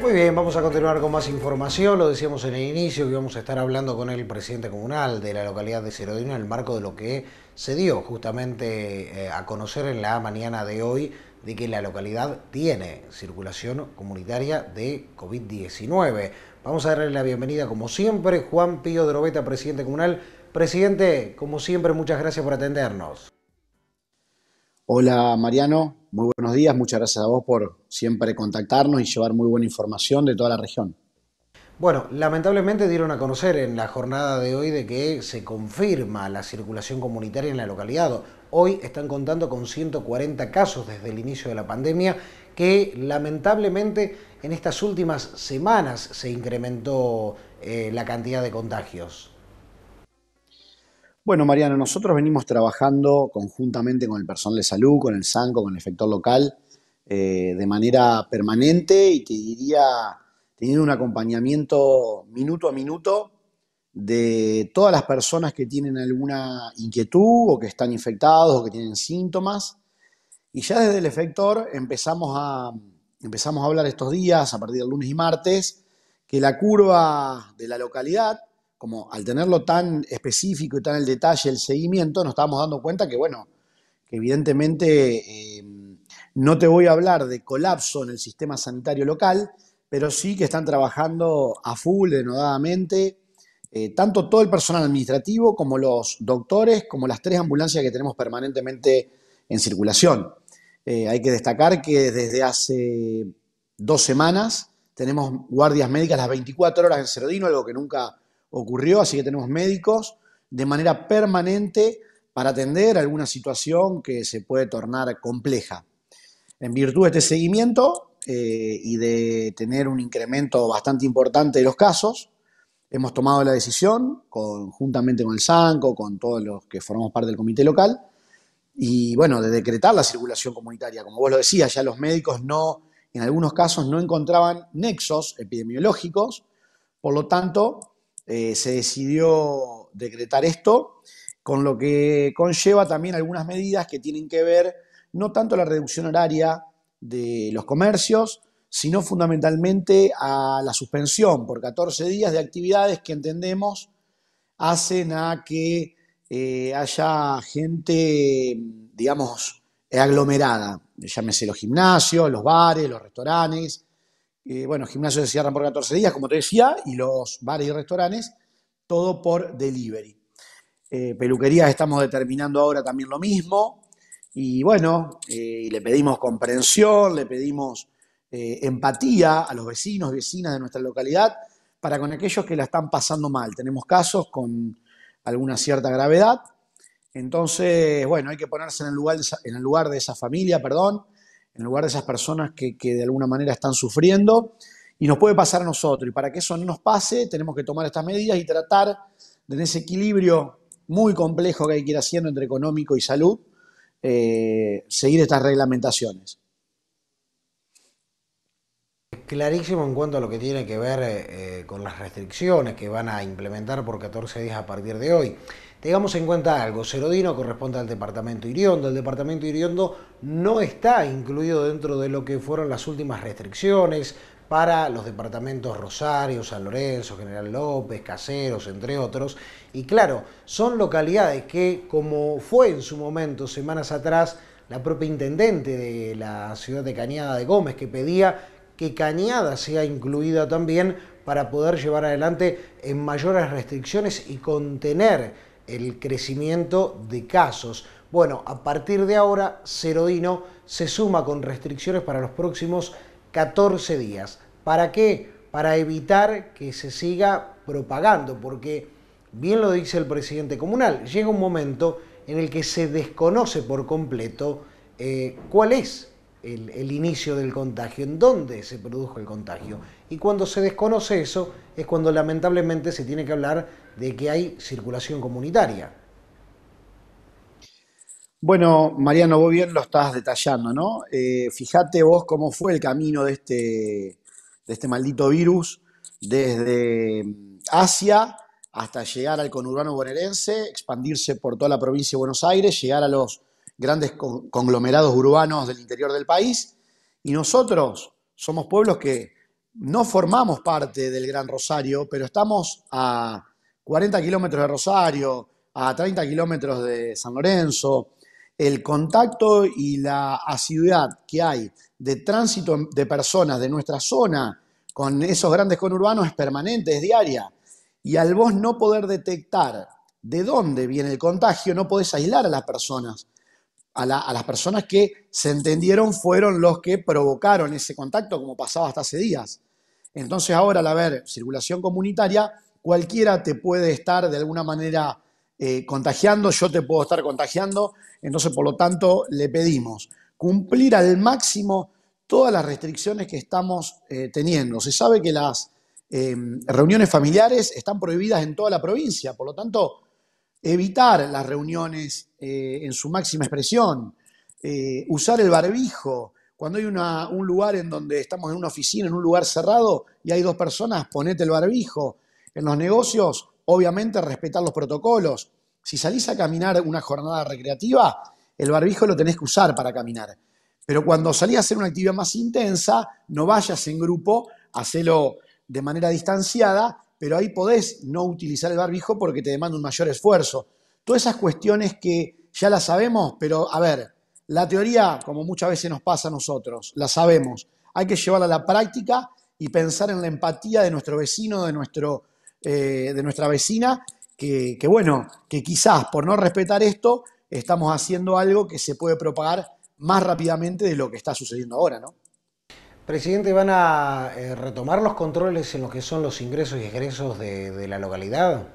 Muy bien, vamos a continuar con más información. Lo decíamos en el inicio que íbamos a estar hablando con el presidente comunal de la localidad de Cerodino en el marco de lo que se dio justamente eh, a conocer en la mañana de hoy de que la localidad tiene circulación comunitaria de COVID-19. Vamos a darle la bienvenida, como siempre, Juan Pío Drobeta, presidente comunal. Presidente, como siempre, muchas gracias por atendernos. Hola Mariano, muy buenos días, muchas gracias a vos por siempre contactarnos y llevar muy buena información de toda la región. Bueno, lamentablemente dieron a conocer en la jornada de hoy de que se confirma la circulación comunitaria en la localidad. Hoy están contando con 140 casos desde el inicio de la pandemia que lamentablemente en estas últimas semanas se incrementó eh, la cantidad de contagios. Bueno, Mariano, nosotros venimos trabajando conjuntamente con el personal de salud, con el SANCO, con el efector local, eh, de manera permanente y te diría teniendo un acompañamiento minuto a minuto de todas las personas que tienen alguna inquietud o que están infectados o que tienen síntomas. Y ya desde el efector empezamos a, empezamos a hablar estos días, a partir del lunes y martes, que la curva de la localidad como al tenerlo tan específico y tan el detalle, el seguimiento, nos estábamos dando cuenta que, bueno, que evidentemente em, no te voy a hablar de colapso en el sistema sanitario local, pero sí que están trabajando a full, denodadamente, eh, tanto todo el personal administrativo como los doctores, como las tres ambulancias que tenemos permanentemente en circulación. Eh, hay que destacar que desde hace dos semanas tenemos guardias médicas las 24 horas en Cerdino, algo que nunca ocurrió, así que tenemos médicos de manera permanente para atender alguna situación que se puede tornar compleja. En virtud de este seguimiento eh, y de tener un incremento bastante importante de los casos, hemos tomado la decisión, conjuntamente con el SANCO, con todos los que formamos parte del comité local, y bueno, de decretar la circulación comunitaria. Como vos lo decías, ya los médicos no, en algunos casos no encontraban nexos epidemiológicos, por lo tanto, eh, se decidió decretar esto, con lo que conlleva también algunas medidas que tienen que ver no tanto la reducción horaria de los comercios, sino fundamentalmente a la suspensión por 14 días de actividades que entendemos hacen a que eh, haya gente, digamos, aglomerada, llámese los gimnasios, los bares, los restaurantes, eh, bueno, gimnasios se cierran por 14 días, como te decía, y los bares y restaurantes, todo por delivery. Eh, peluquerías estamos determinando ahora también lo mismo. Y bueno, eh, le pedimos comprensión, le pedimos empatía a los vecinos, vecinas de nuestra localidad, para con aquellos que la están pasando mal. Tenemos casos con alguna cierta gravedad. Entonces, bueno, hay que ponerse en lugar, en el lugar de esa familia, perdón, en lugar de esas personas que, de alguna manera están sufriendo y nos puede pasar a nosotros. Y para que eso no nos pase, tenemos que tomar estas medidas y tratar de ese equilibrio muy complejo que hay que ir haciendo entre económico y salud, eh, seguir estas reglamentaciones. Clarísimo en cuanto a lo que tiene que ver eh, con las restricciones que van a implementar por 14 días a partir de hoy. Tengamos en cuenta algo, Cerodino corresponde al departamento Iriondo, el departamento Iriondo no está incluido dentro de lo que fueron las últimas restricciones para los departamentos Rosario, San Lorenzo, General López, Caseros, entre otros. Y claro, son localidades que, como fue en su momento, semanas atrás, la propia intendente de la ciudad de Cañada de Gómez, que pedía que Cañada sea incluida también para poder llevar adelante en mayores restricciones y contener el crecimiento de casos. Bueno, a partir de ahora, Cerodino se suma con restricciones para los próximos 14 días. ¿Para qué? Para evitar que se siga propagando, porque bien lo dice el presidente comunal, llega un momento en el que se desconoce por completo eh, cuál es el, inicio del contagio, en dónde se produjo el contagio. Y cuando se desconoce eso es cuando lamentablemente se tiene que hablar de que hay circulación comunitaria. Bueno, Mariano, vos bien lo estás detallando, ¿no? Eh, fíjate vos cómo fue el camino de este, de este maldito virus desde mm, Asia hasta llegar al conurbano bonaerense, expandirse por toda la provincia de Buenos Aires, llegar a los grandes conglomerados urbanos del interior del país, y nosotros somos pueblos que no formamos parte del Gran Rosario, pero estamos a 40 kilómetros de Rosario, a 30 kilómetros de San Lorenzo. El contacto y la asiduidad que hay de tránsito de personas de nuestra zona con esos grandes conurbanos es permanente, es diaria. Y al vos no poder detectar de dónde viene el contagio, no podés aislar a las personas a, las personas que se entendieron fueron los que provocaron ese contacto, como pasaba hasta hace días. Entonces ahora al haber circulación comunitaria, cualquiera te puede estar de alguna manera eh, contagiando, yo te puedo estar contagiando, entonces por lo tanto le pedimos cumplir al máximo todas las restricciones que estamos eh, teniendo. Se sabe que las eh, reuniones familiares están prohibidas en toda la provincia, por lo tanto evitar las reuniones eh, en su máxima expresión, eh, usar el barbijo. Cuando hay un lugar en donde estamos en una oficina, en un lugar cerrado y hay dos personas, ponete el barbijo. En los negocios, obviamente, respetar los protocolos. Si salís a caminar una jornada recreativa, el barbijo lo tenés que usar para caminar. Pero cuando salís a hacer una actividad más intensa, no vayas en grupo, hacelo de manera distanciada pero ahí podés no utilizar el barbijo porque te demanda un mayor esfuerzo. Todas esas cuestiones que ya las sabemos, pero a ver, la teoría, como muchas veces nos pasa a nosotros, la sabemos. Hay que llevarla a la práctica y pensar en la empatía de nuestro vecino, de, nuestro, eh, de nuestra vecina, que, que, bueno, que quizás por no respetar esto estamos haciendo algo que se puede propagar más rápidamente de lo que está sucediendo ahora, ¿no? Presidente, ¿van a eh, retomar los controles en lo que son los ingresos y egresos de, la localidad?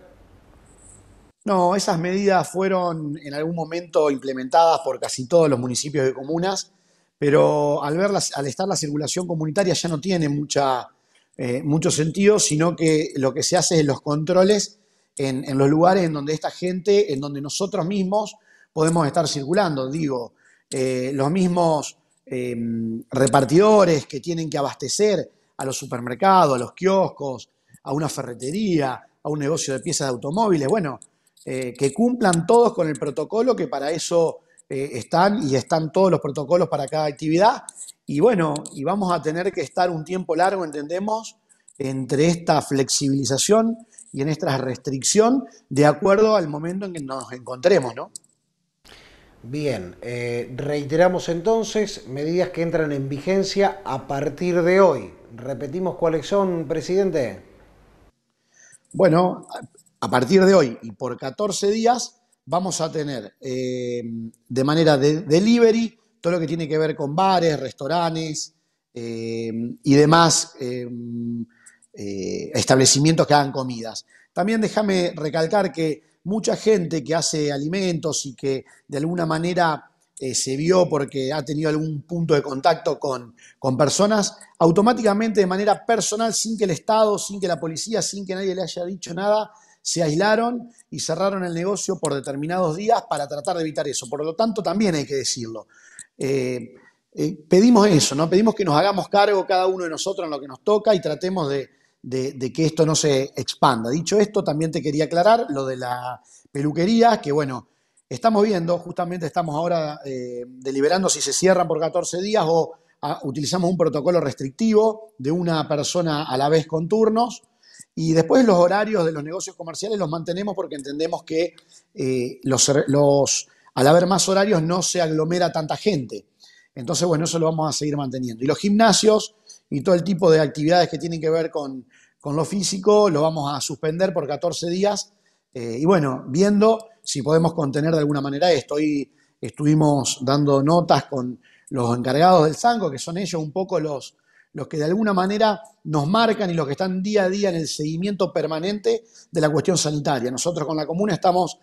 No, esas medidas fueron en algún momento implementadas por casi todos los municipios y comunas, pero al, verlas, al estar la circulación comunitaria ya no tiene mucha, eh, mucho sentido, sino que lo que se hace es los controles en, los lugares en donde esta gente, en donde nosotros mismos podemos estar circulando. Digo, eh, los mismos Em, repartidores que tienen que abastecer a los supermercados, a los kioscos, a una ferretería, a un negocio de piezas de automóviles. Bueno, eh, que cumplan todos con el protocolo, que para eso eh, están y están todos los protocolos para cada actividad. Y bueno, y vamos a tener que estar un tiempo largo, entendemos, entre esta flexibilización y en esta restricción, de acuerdo al momento en que nos encontremos, ¿no? Bien, eh, reiteramos entonces medidas que entran en vigencia a partir de hoy. Repetimos cuáles son, presidente. Bueno, a partir de hoy y por 14 días vamos a tener eh, de manera de delivery todo lo que tiene que ver con bares, restaurantes eh, y demás establecimientos que hagan comidas. También déjame recalcar que mucha gente que hace alimentos y que de alguna manera eh, se vio porque ha tenido algún punto de contacto con, personas, automáticamente de manera personal, sin que el Estado, sin que la policía, sin que nadie le haya dicho nada, se aislaron y cerraron el negocio por determinados días para tratar de evitar eso. Por lo tanto, también hay que decirlo. Eh, eh, pedimos eso, ¿no? Pedimos que nos hagamos cargo cada uno de nosotros en lo que nos toca y tratemos de, de, que esto no se expanda. Dicho esto, también te quería aclarar lo de la peluquería, que bueno, estamos viendo, justamente estamos ahora eh, deliberando si se cierran por 14 días o ah, utilizamos un protocolo restrictivo de una persona a la vez con turnos. Y después los horarios de los negocios comerciales los mantenemos porque entendemos que eh, los, al haber más horarios no se aglomera tanta gente. Entonces, bueno, eso lo vamos a seguir manteniendo. Y los gimnasios, y todo el tipo de actividades que tienen que ver con, lo físico, lo vamos a suspender por 14 días. Eh, y bueno, viendo si podemos contener de alguna manera esto. Hoy estuvimos dando notas con los encargados del sango que son ellos un poco los, los que de alguna manera nos marcan y los que están día a día en el seguimiento permanente de la cuestión sanitaria. Nosotros con la comuna estamos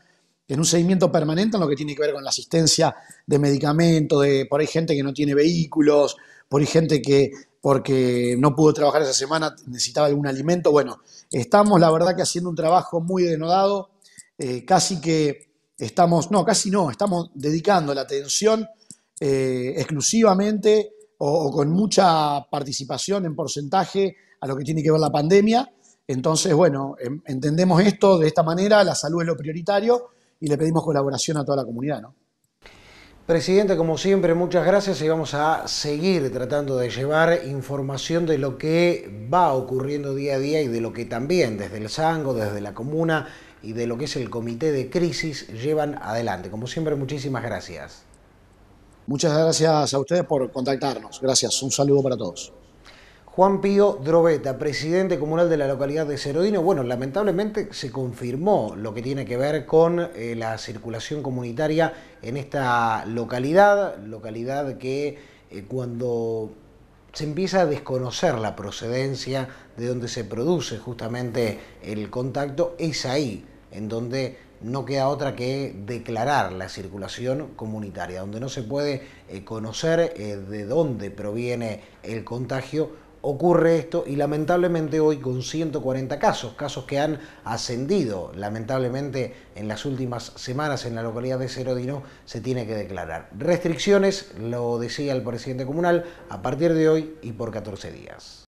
en un seguimiento permanente en lo que tiene que ver con la asistencia de medicamentos, de por ahí gente que no tiene vehículos, por ahí gente que porque no pudo trabajar esa semana, necesitaba algún alimento. Bueno, estamos la verdad que haciendo un trabajo muy denodado, eh, casi que estamos, no, casi no, estamos dedicando la atención eh, exclusivamente o, con mucha participación en porcentaje a lo que tiene que ver la pandemia. Entonces, bueno, entendemos esto de esta manera, la salud es lo prioritario y le pedimos colaboración a toda la comunidad, ¿no? Presidente, como siempre, muchas gracias y vamos a seguir tratando de llevar información de lo que va ocurriendo día a día y de lo que también desde el Sango, desde la comuna y de lo que es el comité de crisis llevan adelante. Como siempre, muchísimas gracias. Muchas gracias a ustedes por contactarnos. Gracias. Un saludo para todos. Juan Pío Drobeta, presidente comunal de la localidad de Cerodino. Bueno, lamentablemente se confirmó lo que tiene que ver con eh, la circulación comunitaria en esta localidad, localidad que eh, cuando se empieza a desconocer la procedencia de donde se produce justamente el contacto, es ahí en donde no queda otra que declarar la circulación comunitaria, donde no se puede eh, conocer de dónde proviene el contagio ocurre esto y lamentablemente hoy con 140 casos, casos que han ascendido lamentablemente en las últimas semanas en la localidad de Cerodino, se tiene que declarar. Restricciones, lo decía el presidente comunal, a partir de hoy y por 14 días.